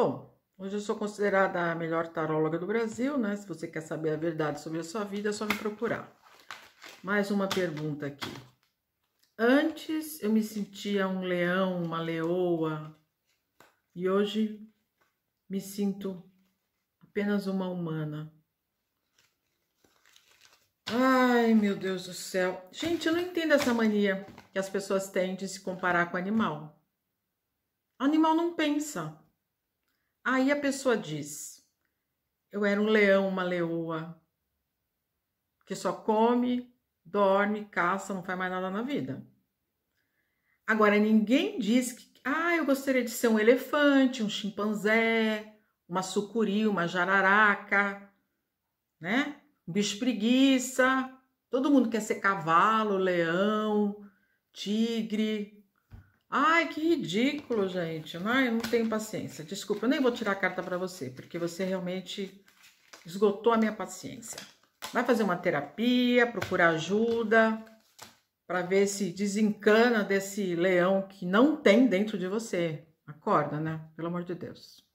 Bom, hoje eu sou considerada a melhor taróloga do Brasil, né? Se você quer saber a verdade sobre a sua vida, é só me procurar. Mais uma pergunta aqui. Antes eu me sentia um leão, uma leoa, e hoje me sinto apenas uma humana. Ai, meu Deus do céu. Gente, eu não entendo essa mania que as pessoas têm de se comparar com animal. Animal não pensa. Aí a pessoa diz: eu era um leão, uma leoa, que só come, dorme, caça, não faz mais nada na vida. Agora, ninguém diz que, ah, eu gostaria de ser um elefante, um chimpanzé, uma sucuri, uma jararaca, né? Um bicho preguiça. Todo mundo quer ser cavalo, leão, tigre, Ai, que ridículo, gente. Ai, não tenho paciência. Desculpa, eu nem vou tirar a carta para você, porque você realmente esgotou a minha paciência. Vai fazer uma terapia, procurar ajuda, para ver se desencana desse leão que não tem dentro de você. Acorda, né? Pelo amor de Deus.